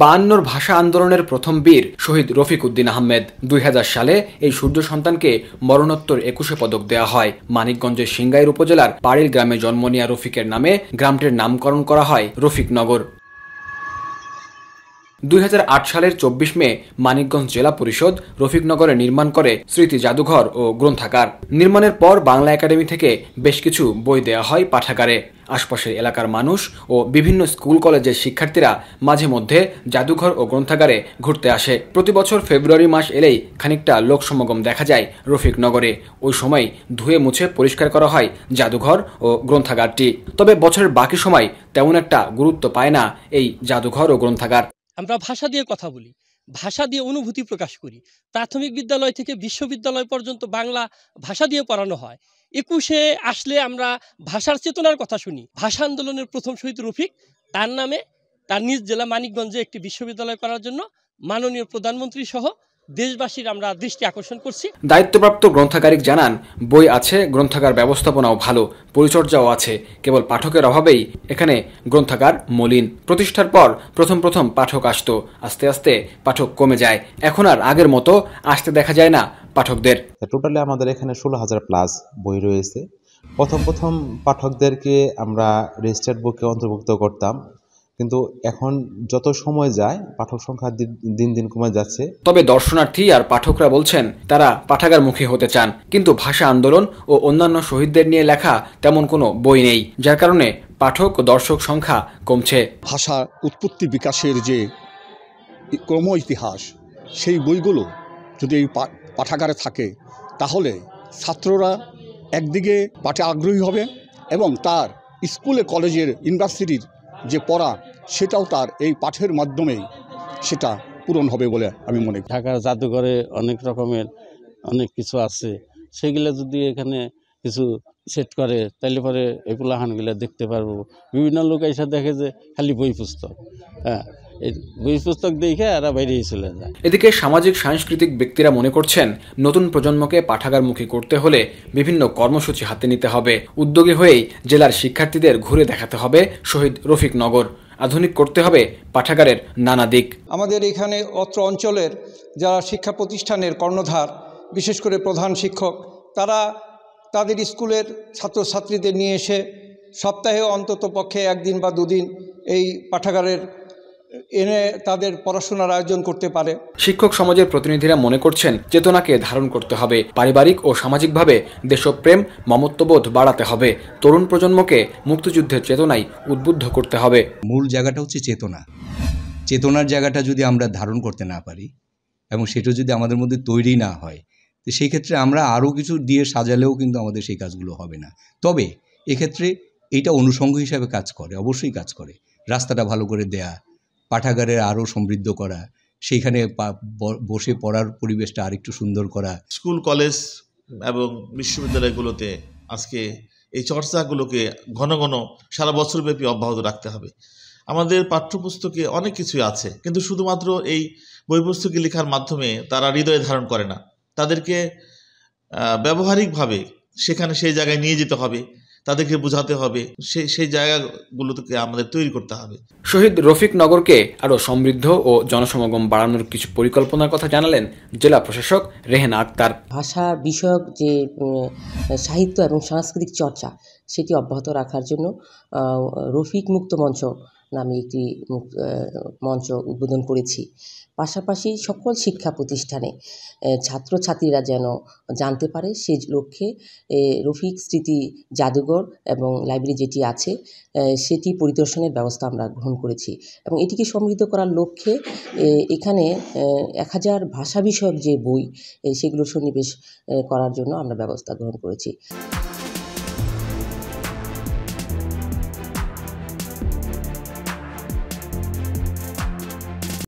বায়ান্নর ভাষা আন্দোলনের প্রথম বীর শহীদ রফিক উদ্দিন আহমেদ দুই সালে এই সূর্য সন্তানকে মরণোত্তর একুশে পদক দেওয়া হয় মানিকগঞ্জের সিঙ্গাইর উপজেলার পাড়িল গ্রামে জন্ম নেওয়া রফিকের নামে গ্রামটির নামকরণ করা হয় রফিকনগর দুই সালের চব্বিশ মে মানিকগঞ্জ জেলা পরিষদ রফিকনগরে নির্মাণ করে স্মৃতি জাদুঘর ও গ্রন্থাগার নির্মাণের পর বাংলা একাডেমি থেকে বেশ কিছু বই দেয়া হয় পাঠাগারে আশপাশের এলাকার মানুষ ও বিভিন্ন স্কুল কলেজের শিক্ষার্থীরা মাঝে মধ্যে জাদুঘর ও গ্রন্থাগারে ঘুরতে আসে প্রতি বছর ফেব্রুয়ারি মাস এলেই খানিকটা লোক সমাগম দেখা যায় রফিক নগরে ওই সময় ধুয়ে মুছে পরিষ্কার করা হয় জাদুঘর ও গ্রন্থাগারটি তবে বছরের বাকি সময় তেমন একটা গুরুত্ব পায় না এই জাদুঘর ও গ্রন্থাগার আমরা ভাষা দিয়ে কথা বলি ভাষা দিয়ে অনুভূতি প্রকাশ করি প্রাথমিক বিদ্যালয় থেকে বিশ্ববিদ্যালয় পর্যন্ত বাংলা ভাষা দিয়ে পড়ানো হয় একুশে আসলে আমরা ভাষার চেতনার কথা শুনি ভাষা আন্দোলনের প্রথম শহীদ রফিক তার নামে তার নিজ জেলা মানিকগঞ্জে একটি বিশ্ববিদ্যালয় করার জন্য মাননীয় প্রধানমন্ত্রী সহ দেশবাসীর আমরা দৃষ্টি আকর্ষণ করছি দায়িত্বপ্রাপ্ত গ্রন্থাগারিক জানান বই আছে গ্রন্থাগার ব্যবস্থাপনাও ভালো পরিচর্যাও আছে কেবল পাঠকের অভাবেই এখানে গ্রন্থাগার মলিন প্রতিষ্ঠার পর প্রথম প্রথম পাঠক আসত আস্তে আস্তে পাঠক কমে যায় এখন আর আগের মতো আসতে দেখা যায় না পাঠকদের টোটালি আমাদের এখানে ষোলো হাজার প্লাস বই রয়েছে প্রথম প্রথম পাঠকদেরকে আমরা রেজিস্টার্ড বুকে অন্তর্ভুক্ত করতাম কিন্তু এখন যত সময় যায় পাঠক সংখ্যা দিন দিন কমে যাচ্ছে তবে দর্শনার্থী আর পাঠকরা বলছেন তারা পাঠাগার মুখে হতে চান কিন্তু ভাষা আন্দোলন ও অন্যান্য শহীদদের নিয়ে লেখা তেমন কোনো বই নেই যার কারণে পাঠক ও দর্শক সংখ্যা কমছে ভাষার উৎপত্তি বিকাশের যে ক্রম ইতিহাস সেই বইগুলো যদি এই পাঠাগারে থাকে তাহলে ছাত্ররা একদিকে পাঠে আগ্রহী হবে এবং তার স্কুলে কলেজের ইউনিভার্সিটির যে পড়া সেটাও তার এই পাঠের মাধ্যমেই সেটা পূরণ হবে বলে আমি মনে করি ঢাকার জাদুঘরে অনেক রকমের অনেক কিছু আছে সেগুলো যদি এখানে কিছু সেট করে তাহলে পরে এগুলো হানগুলো দেখতে পারবো বিভিন্ন লোক এসে দেখে যে খালি বই পুস্তক হ্যাঁ বই পুস্তক দেখে এরা চলে যায় এদিকে সামাজিক সাংস্কৃতিক ব্যক্তিরা মনে করছেন নতুন প্রজন্মকে পাঠাগারমুখী করতে হলে বিভিন্ন কর্মসূচি হাতে নিতে হবে উদ্যোগী হয়েই জেলার শিক্ষার্থীদের ঘুরে দেখাতে হবে শহীদ রফিক নগর আধুনিক করতে হবে পাঠাগারের নানা দিক আমাদের এখানে অত্র অঞ্চলের যারা শিক্ষা প্রতিষ্ঠানের কর্ণধার বিশেষ করে প্রধান শিক্ষক তারা তাদের স্কুলের ছাত্রছাত্রীদের নিয়ে এসে সপ্তাহে অন্তত পক্ষে একদিন বা দুদিন এই পাঠাগারের এনে তাদের পড়াশোনার আয়োজন করতে পারে শিক্ষক সমাজের প্রতিনিধিরা মনে করছেন চেতনাকে ধারণ করতে হবে পারিবারিক ও সামাজিকভাবে দেশপ্রেম মমত্ববোধ বাড়াতে হবে তরুণ প্রজন্মকে মুক্তিযুদ্ধের চেতনায় উদ্বুদ্ধ করতে হবে মূল জায়গাটা হচ্ছে চেতনা চেতনার জায়গাটা যদি আমরা ধারণ করতে না পারি এবং সেটা যদি আমাদের মধ্যে তৈরি না হয় তো সেই ক্ষেত্রে আমরা আরও কিছু দিয়ে সাজালেও কিন্তু আমাদের সেই কাজগুলো হবে না তবে এক্ষেত্রে এটা অনুষঙ্গ হিসাবে কাজ করে অবশ্যই কাজ করে রাস্তাটা ভালো করে দেয়া পাঠাগারের আরও সমৃদ্ধ করা সেইখানে বসে পড়ার পরিবেশটা আরেকটু সুন্দর করা স্কুল কলেজ এবং বিশ্ববিদ্যালয়গুলোতে আজকে এই চর্চাগুলোকে ঘন ঘন সারা বছরব্যাপী অব্যাহত রাখতে হবে আমাদের পাঠ্যপুস্তকে অনেক কিছুই আছে কিন্তু শুধুমাত্র এই বই পুস্তকে লেখার মাধ্যমে তারা হৃদয়ে ধারণ করে না তাদেরকে ব্যবহারিকভাবে সেখানে সেই জায়গায় নিয়ে যেতে হবে তাদেরকে বোঝাতে হবে সেই সেই জায়গাগুলোকে আমাদের তৈরি করতে হবে শহীদ রফিক নগরকে আরও সমৃদ্ধ ও জনসমাগম বাড়ানোর কিছু পরিকল্পনার কথা জানালেন জেলা প্রশাসক রেহেনা আক্তার ভাষা বিষয়ক যে সাহিত্য এবং সাংস্কৃতিক চর্চা সেটি অব্যাহত রাখার জন্য রফিক মুক্ত মঞ্চ নামে একটি মঞ্চ উদ্বোধন করেছি পাশাপাশি সকল শিক্ষা প্রতিষ্ঠানে ছাত্রছাত্রীরা যেন জানতে পারে সে লক্ষ্যে রফিক স্মৃতি জাদুঘর এবং লাইব্রেরি যেটি আছে সেটি পরিদর্শনের ব্যবস্থা আমরা গ্রহণ করেছি এবং এটিকে সমৃদ্ধ করার লক্ষ্যে এখানে এক হাজার ভাষা বিষয়ক যে বই সেগুলো সন্নিবেশ করার জন্য আমরা ব্যবস্থা গ্রহণ করেছি